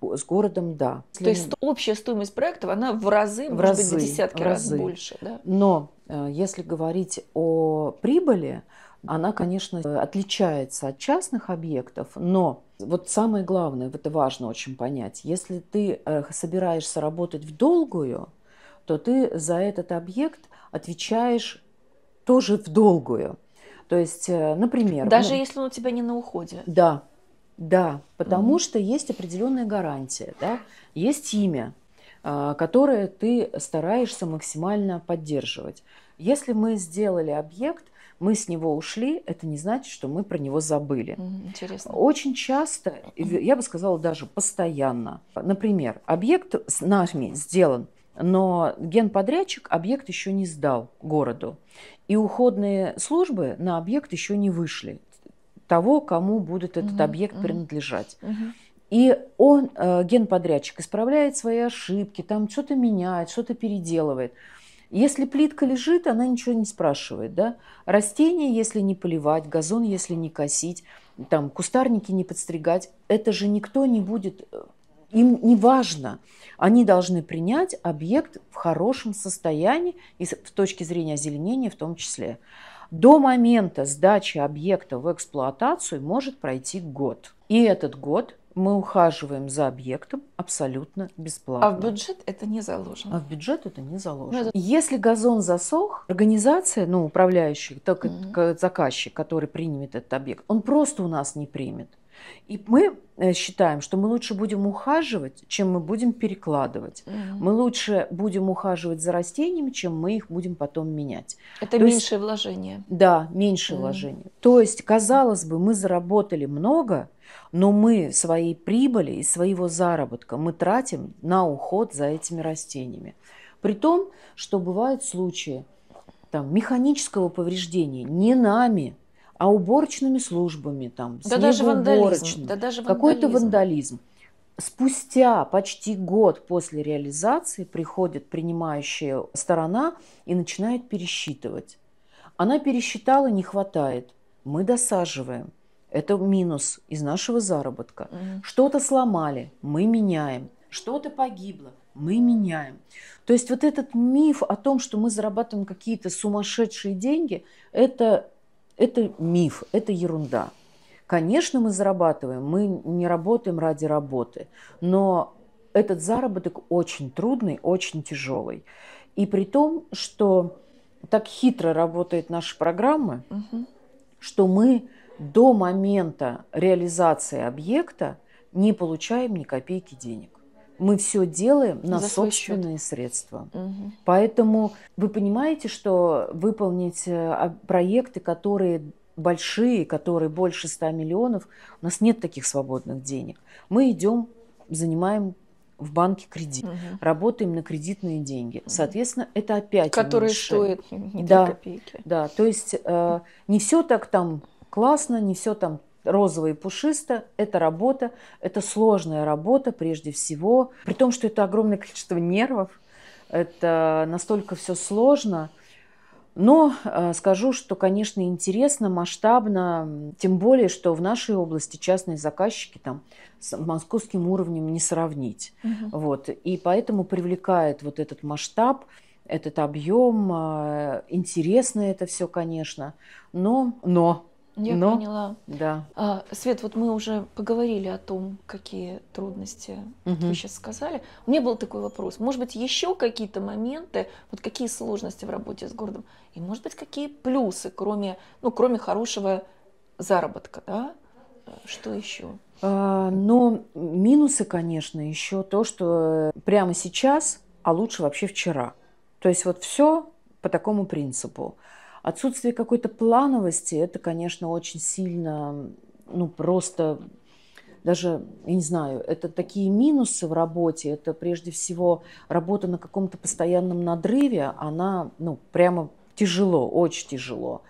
с городом, да. То есть общая стоимость проектов, она в разы, в может разы, быть, в десятки в раз больше. Да? Но э, если говорить о прибыли, она, конечно, отличается от частных объектов, но вот самое главное, это важно очень понять, если ты э, собираешься работать в долгую, то ты за этот объект отвечаешь тоже в долгую. То есть, э, например... Даже ну, если он у тебя не на уходе. Да, да, потому mm-hmm. что есть определенная гарантия, да, есть имя, а, которое ты стараешься максимально поддерживать. Если мы сделали объект, мы с него ушли, это не значит, что мы про него забыли. Интересно. Очень часто, я бы сказала даже постоянно. Например, объект с нами сделан, но генподрядчик объект еще не сдал городу. И уходные службы на объект еще не вышли, того, кому будет этот угу, объект угу. принадлежать. Угу. И он, э, генподрядчик, исправляет свои ошибки, там что-то меняет, что-то переделывает. Если плитка лежит, она ничего не спрашивает. Да? Растения, если не поливать, газон, если не косить, там, кустарники не подстригать, это же никто не будет э, им не важно. Они должны принять объект в хорошем состоянии, и с точки зрения озеленения в том числе. До момента сдачи объекта в эксплуатацию может пройти год. И этот год мы ухаживаем за объектом абсолютно бесплатно. А в бюджет это не заложено. А в бюджет это не заложено. Ну, это... Если газон засох, организация, ну, управляющий, так mm-hmm. заказчик, который примет этот объект, он просто у нас не примет. И мы э, считаем, что мы лучше будем ухаживать, чем мы будем перекладывать. Угу. Мы лучше будем ухаживать за растениями, чем мы их будем потом менять. Это То меньшее есть, вложение. Да, меньшее угу. вложение. То есть, казалось бы, мы заработали много, но мы своей прибыли и своего заработка мы тратим на уход за этими растениями. При том, что бывают случаи там, механического повреждения не нами, а уборочными службами, там, да даже вандализм, да даже какой-то вандализм. Спустя почти год после реализации приходит принимающая сторона и начинает пересчитывать. Она пересчитала, не хватает. Мы досаживаем. Это минус из нашего заработка. mm Что-то сломали, мы меняем. Что-то погибло, мы меняем. То есть вот этот миф о том, что мы зарабатываем какие-то сумасшедшие деньги, это это миф, это ерунда. Конечно, мы зарабатываем, мы не работаем ради работы, но этот заработок очень трудный, очень тяжелый. И при том, что так хитро работает наша программа, угу. что мы до момента реализации объекта не получаем ни копейки денег мы все делаем на За собственные средства. Угу. Поэтому вы понимаете, что выполнить э, а, проекты, которые большие, которые больше 100 миллионов, у нас нет таких свободных денег. Мы идем, занимаем в банке кредит, угу. работаем на кредитные деньги. Соответственно, это опять Которые меньше. стоят не да, копейки. Да, то есть э, не все так там классно, не все там розово и пушисто. Это работа, это сложная работа прежде всего. При том, что это огромное количество нервов, это настолько все сложно. Но э, скажу, что, конечно, интересно, масштабно, тем более, что в нашей области частные заказчики там с московским уровнем не сравнить. Угу. Вот. И поэтому привлекает вот этот масштаб, этот объем. Э, интересно это все, конечно, но, но я Но, поняла. Да. А, Свет, вот мы уже поговорили о том, какие трудности угу. вы сейчас сказали. У меня был такой вопрос. Может быть, еще какие-то моменты, вот какие сложности в работе с городом? И, может быть, какие плюсы, кроме, ну, кроме хорошего заработка, да? Что еще? А, но минусы, конечно, еще то, что прямо сейчас, а лучше вообще вчера. То есть вот все по такому принципу. Отсутствие какой-то плановости, это, конечно, очень сильно, ну, просто даже, я не знаю, это такие минусы в работе, это прежде всего работа на каком-то постоянном надрыве, она, ну, прямо тяжело, очень тяжело.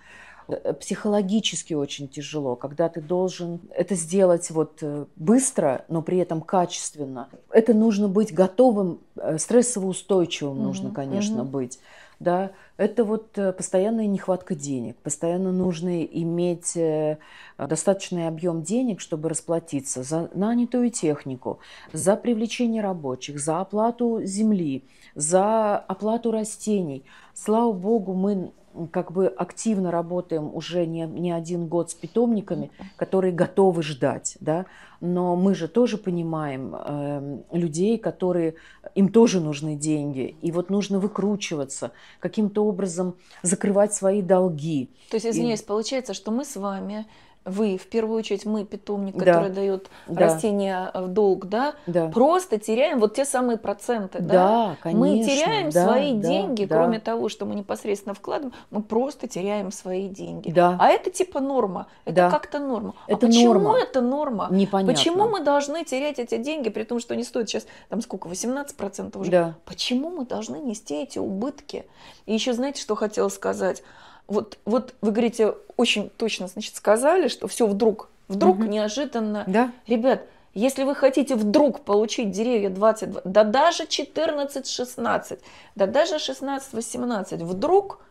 Э, психологически очень тяжело, когда ты должен это сделать вот э, быстро, но при этом качественно. Это нужно быть готовым, э, стрессово устойчивым угу, нужно, конечно, угу. быть да, это вот э, постоянная нехватка денег. Постоянно нужно иметь э, достаточный объем денег, чтобы расплатиться за нанятую технику, за привлечение рабочих, за оплату земли, за оплату растений. Слава богу, мы как бы активно работаем уже не, не один год с питомниками, которые готовы ждать, да, но мы же тоже понимаем э, людей, которые, им тоже нужны деньги, и вот нужно выкручиваться, каким-то образом закрывать свои долги. То есть, извиняюсь, и... получается, что мы с вами вы, в первую очередь мы, питомник, да. который дает да. растения э, в долг, да, да, просто теряем вот те самые проценты. Да, да? конечно. Мы теряем да, свои да, деньги, да. кроме того, что мы непосредственно вкладываем, мы просто теряем свои деньги. Да. А это типа норма, это да. как-то норма. А это а почему норма. это норма? Непонятно. Почему мы должны терять эти деньги, при том, что они стоят сейчас, там сколько, 18% уже? Да. Почему мы должны нести эти убытки? И еще знаете, что хотела сказать? Вот, вот вы говорите, очень точно, значит, сказали, что все вдруг, вдруг угу. неожиданно. Да. Ребят, если вы хотите вдруг получить деревья 22, да даже 14-16, да даже 16-18, вдруг –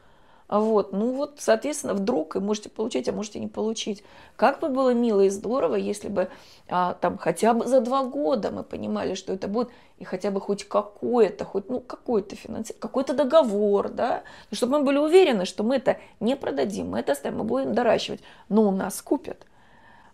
вот, ну вот, соответственно, вдруг и можете получить, а можете не получить. Как бы было мило и здорово, если бы а, там хотя бы за два года мы понимали, что это будет, и хотя бы хоть какое-то, хоть ну какой-то финансирование, какой-то договор, да, ну, чтобы мы были уверены, что мы это не продадим, мы это оставим, мы будем доращивать, но у нас купят.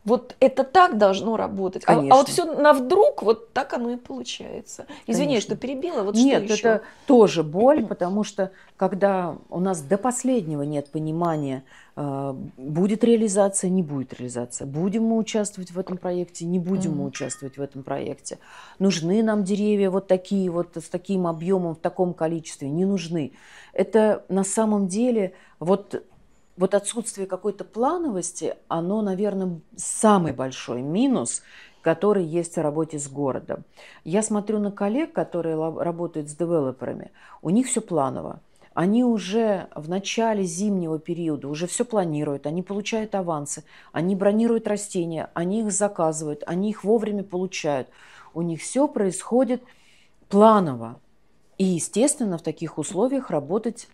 Вот это так должно работать. А, а вот все на вдруг, вот так оно и получается. Извини, Конечно. что перебила. Вот нет, что еще? это тоже боль, потому что когда у нас до последнего нет понимания, а, будет реализация, не будет реализация, будем мы участвовать в этом проекте, не будем мы участвовать в этом проекте, нужны нам деревья вот такие вот с таким объемом в таком количестве, не нужны. Это на самом деле вот вот отсутствие какой-то плановости, оно, наверное, самый большой минус, который есть в работе с городом. Я смотрю на коллег, которые работают с девелоперами, у них все планово. Они уже в начале зимнего периода уже все планируют, они получают авансы, они бронируют растения, они их заказывают, они их вовремя получают. У них все происходит планово. И, естественно, в таких условиях работать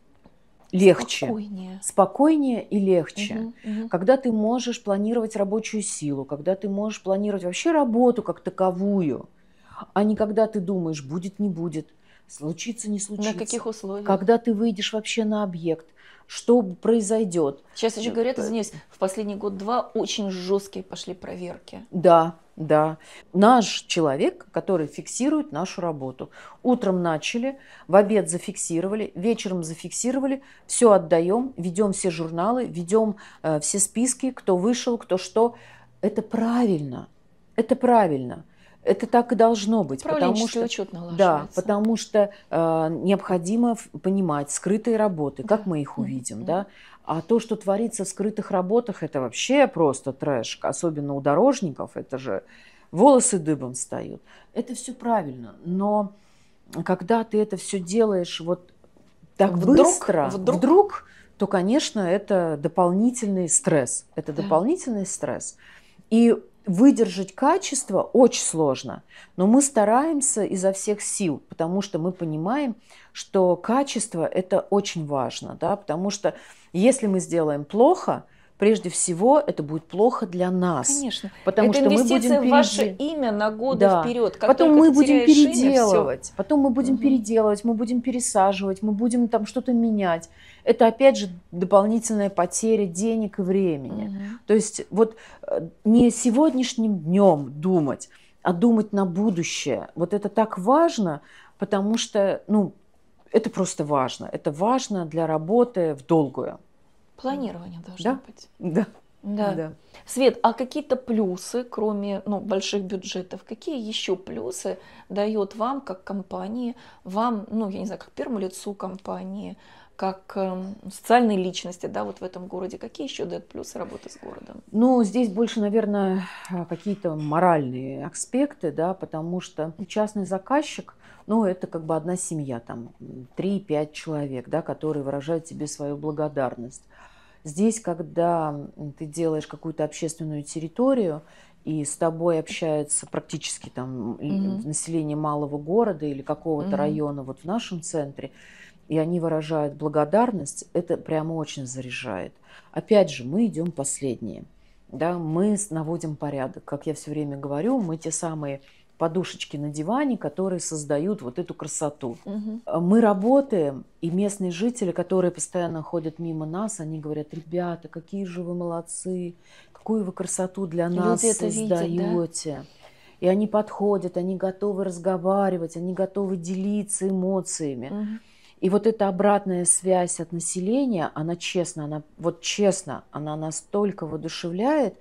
легче. Спокойнее. Спокойнее и легче. Угу, угу. Когда ты можешь планировать рабочую силу, когда ты можешь планировать вообще работу как таковую, а не когда ты думаешь, будет, не будет, случится, не случится. На каких условиях? Когда ты выйдешь вообще на объект, что произойдет. Сейчас еще э, говорят, извиняюсь, в последний год-два очень жесткие пошли проверки. Да, да. Наш человек, который фиксирует нашу работу. Утром начали, в обед зафиксировали, вечером зафиксировали, все отдаем, ведем все журналы, ведем э, все списки, кто вышел, кто что. Это правильно. Это правильно. Это так и должно быть, потому что учет да, потому что э, необходимо понимать скрытые работы, да. как мы их увидим, mm да. А то, что творится в скрытых работах, это вообще просто трэш, особенно у дорожников, это же волосы дыбом встают. Это все правильно, но когда ты это все делаешь вот так вдруг, быстро, вдруг, вдруг то, конечно, это дополнительный стресс. Это да. дополнительный стресс. И Выдержать качество очень сложно, но мы стараемся изо всех сил, потому что мы понимаем, что качество это очень важно, да, потому что если мы сделаем плохо, прежде всего это будет плохо для нас. Конечно. Потому это что мы будем переде... в ваше имя на годы да. вперед. Как потом мы будем переделывать. Имя, Потом мы будем угу. переделывать, мы будем пересаживать, мы будем там что-то менять. Это опять же дополнительная потеря денег и времени. Угу. То есть вот э, не сегодняшним днем думать, а думать на будущее. Вот это так важно, потому что, ну, это просто важно. Это важно для работы в долгую. Планирование должно да? быть. Да. Да. да. Свет, а какие-то плюсы, кроме ну, больших бюджетов, какие еще плюсы дает вам, как компании, вам, ну, я не знаю, как первому лицу компании, как э, социальной личности, да, вот в этом городе, какие еще дают плюсы работы с городом? Ну, здесь больше, наверное, какие-то моральные аспекты, да, потому что частный заказчик, ну, это как бы одна семья, там, 3-5 человек, да, которые выражают тебе свою благодарность Здесь, когда ты делаешь какую-то общественную территорию, и с тобой общается практически там Mm -hmm. население малого города или какого-то Mm -hmm. района вот в нашем центре, и они выражают благодарность, это прямо очень заряжает. Опять же, мы идем последние. Да, мы наводим порядок. Как я все время говорю, мы те самые подушечки на диване, которые создают вот эту красоту. Угу. Мы работаем, и местные жители, которые постоянно ходят мимо нас, они говорят, ребята, какие же вы молодцы, какую вы красоту для Люди нас это создаете. Видят, да? И они подходят, они готовы разговаривать, они готовы делиться эмоциями. Угу. И вот эта обратная связь от населения, она честно, она вот честно, она настолько воодушевляет,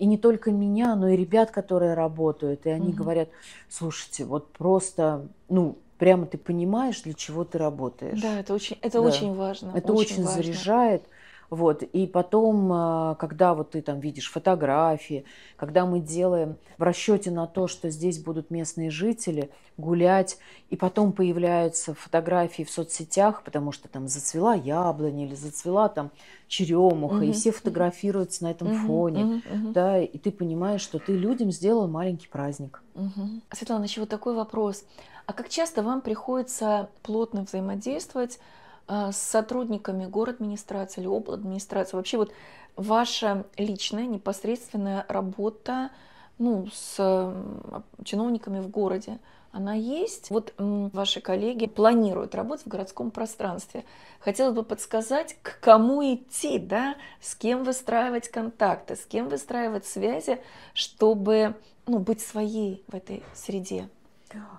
и не только меня, но и ребят, которые работают. И они угу. говорят, слушайте, вот просто, ну, прямо ты понимаешь, для чего ты работаешь. Да, это очень, это да. очень важно. Это очень, очень важно. заряжает. Вот. И потом, а, когда вот ты там видишь фотографии, когда мы делаем в расчете на то, что здесь будут местные жители гулять, и потом появляются фотографии в соцсетях, потому что там зацвела яблоня или зацвела там черемуха, угу. и все фотографируются на этом угу, фоне, угу, да, и ты понимаешь, что ты людям сделал маленький праздник. Угу. Светлана, еще вот такой вопрос. А как часто вам приходится плотно взаимодействовать а, с сотрудниками город администрации или обл. администрации, вообще вот ваша личная непосредственная работа ну, с чиновниками в городе, она есть. Вот ваши коллеги планируют работать в городском пространстве. Хотелось бы подсказать, к кому идти, да, с кем выстраивать контакты, с кем выстраивать связи, чтобы ну, быть своей в этой среде.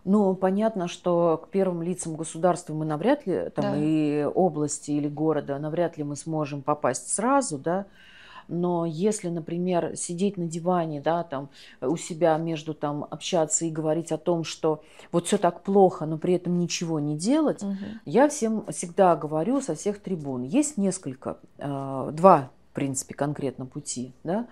Ну, понятно, что к первым лицам государства мы навряд ли, там да. и области или города, навряд ли мы сможем попасть сразу, да. Но если, например, сидеть на диване, да, там у себя между там общаться и говорить о том, что вот все так плохо, но при этом ничего не делать, угу. я всем всегда говорю со всех трибун. Есть несколько, э, два, в принципе, конкретно пути, да.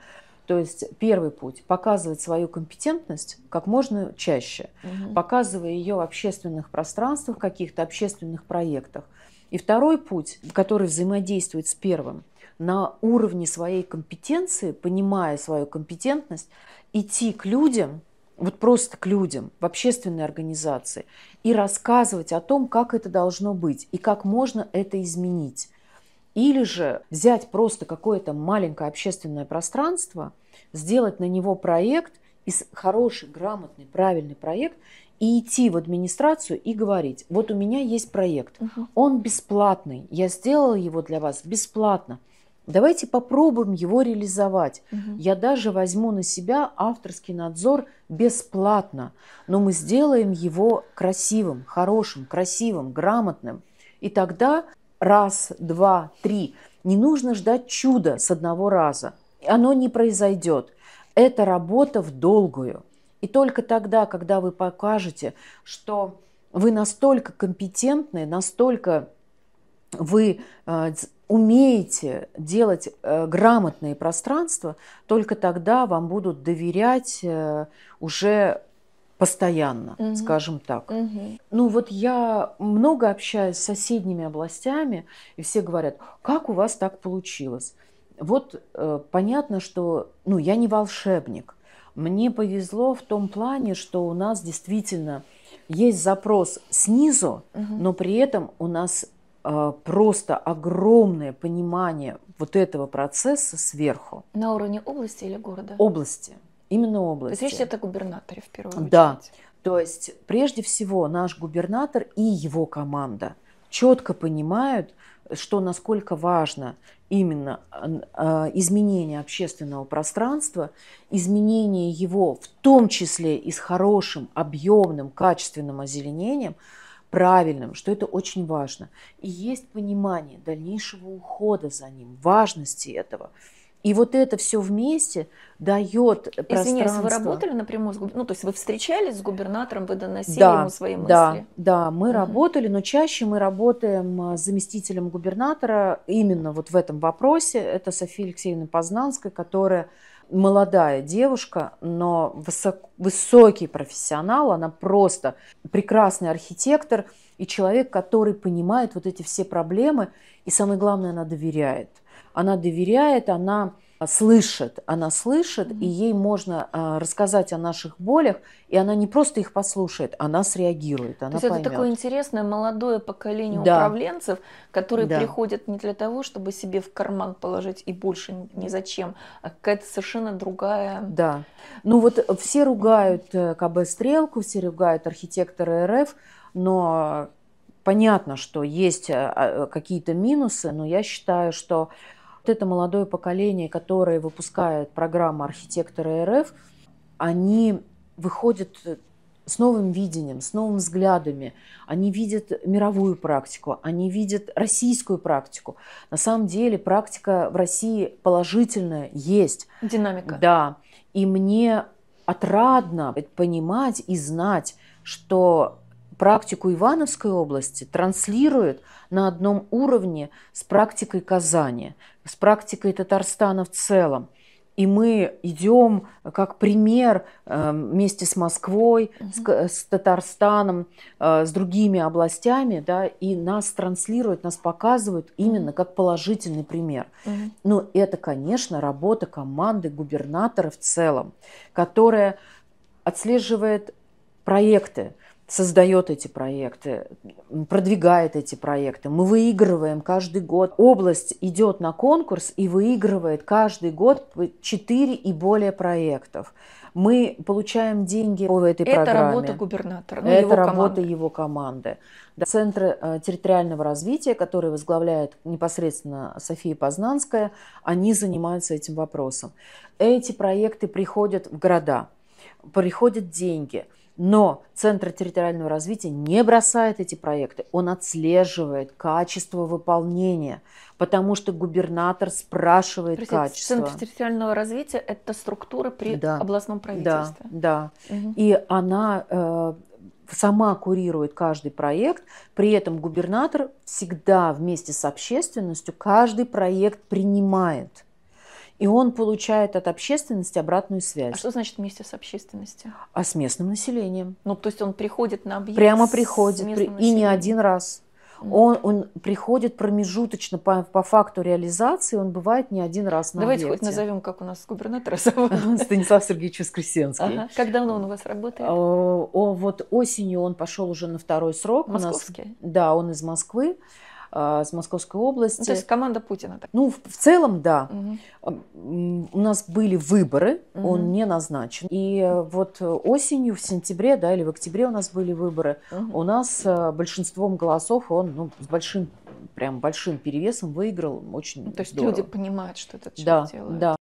То есть первый путь – показывать свою компетентность как можно чаще, угу. показывая ее в общественных пространствах, каких-то общественных проектах. И второй путь, который взаимодействует с первым, на уровне своей компетенции, понимая свою компетентность, идти к людям, вот просто к людям, в общественные организации, и рассказывать о том, как это должно быть и как можно это изменить. Или же взять просто какое-то маленькое общественное пространство – сделать на него проект, из хороший, грамотный, правильный проект, и идти в администрацию и говорить, вот у меня есть проект, угу. он бесплатный, я сделала его для вас бесплатно. Давайте попробуем его реализовать. Угу. Я даже возьму на себя авторский надзор бесплатно, но мы сделаем его красивым, хорошим, красивым, грамотным. И тогда раз, два, три. Не нужно ждать чуда с одного раза оно не произойдет. Это работа в долгую. И только тогда, когда вы покажете, что вы настолько компетентны, настолько вы э, умеете делать э, грамотные пространства, только тогда вам будут доверять э, уже постоянно, угу. скажем так. Угу. Ну вот я много общаюсь с соседними областями, и все говорят, как у вас так получилось? вот э, понятно, что ну, я не волшебник. Мне повезло в том плане, что у нас действительно есть запрос снизу, угу. но при этом у нас э, просто огромное понимание вот этого процесса сверху. На уровне области или города? Области. Именно области. То есть речь идет о губернаторе в первую очередь. Да. То есть прежде всего наш губернатор и его команда четко понимают, что насколько важно именно а, изменение общественного пространства, изменение его в том числе и с хорошим, объемным, качественным озеленением, правильным, что это очень важно. И есть понимание дальнейшего ухода за ним, важности этого – и вот это все вместе дает пространство. Извиняюсь, вы работали напрямую с губернатором? Ну, то есть вы встречались с губернатором, вы доносили да, ему свои мысли? Да, да, мы угу. работали, но чаще мы работаем э, с заместителем губернатора именно вот в этом вопросе. Это София Алексеевна Познанская, которая молодая девушка, но высок, высокий профессионал, она просто прекрасный архитектор и человек, который понимает вот эти все проблемы, и самое главное, она доверяет – она доверяет, она слышит, она слышит, mm-hmm. и ей можно а, рассказать о наших болях, и она не просто их послушает, она среагирует, она То есть поймет. это такое интересное молодое поколение да. управленцев, которые да. приходят не для того, чтобы себе в карман положить и больше ни зачем, а какая-то совершенно другая... Да. Ну вот все ругают э, КБ «Стрелку», все ругают архитектора РФ, но понятно, что есть а, а, какие-то минусы, но я считаю, что вот это молодое поколение, которое выпускает программу «Архитекторы РФ», они выходят с новым видением, с новыми взглядами. Они видят мировую практику, они видят российскую практику. На самом деле практика в России положительная есть. Динамика. Да. И мне отрадно понимать и знать, что практику Ивановской области транслируют на одном уровне с практикой Казани, с практикой Татарстана в целом. И мы идем э, как пример э, вместе с Москвой, угу. с, Татарстаном, с другими областями, да, и нас транслируют, нас показывают именно как положительный пример. Угу. Ну, Но это, конечно, работа команды губернатора в целом, которая отслеживает проекты, создает эти проекты, продвигает эти проекты. Мы выигрываем каждый год. Область идет на конкурс и выигрывает каждый год 4 и более проектов. Мы получаем деньги по этой Это программе. Это работа губернатора. Ну, Это его работа команды. его команды. Да. Центры э, территориального развития, которые возглавляет непосредственно София Познанская, они занимаются этим вопросом. Эти проекты приходят в города, приходят деньги – но Центр территориального развития не бросает эти проекты, он отслеживает качество выполнения, потому что губернатор спрашивает Простите, качество. Центр территориального развития – это структура при да, областном правительстве. Да, да. Угу. И она э, сама курирует каждый проект, при этом губернатор всегда вместе с общественностью каждый проект принимает – и он получает от общественности обратную а связь. А что значит вместе с общественностью? А с местным населением. Ну, то есть он приходит на объект. Прямо приходит. При... И не один раз. Он, он приходит промежуточно по, по факту реализации, он бывает не один раз на Давайте объекте. хоть назовем, как у нас губернатор *laughs* Станислав Сергеевич Воскресенский. Ага. Как давно он у вас работает? О, а, о, вот осенью он пошел уже на второй срок. Московский? У нас, да, он из Москвы. А, с Московской области. Ну, то есть команда Путина. Так. Ну, в, в целом, да. Угу. У нас были выборы, угу. он не назначен. И э, вот э, осенью, в сентябре, да, или в октябре у нас были выборы. Угу. У нас э, большинством голосов он ну, с большим прям большим перевесом выиграл очень ну, То есть люди понимают, что этот человек да, делает. Да,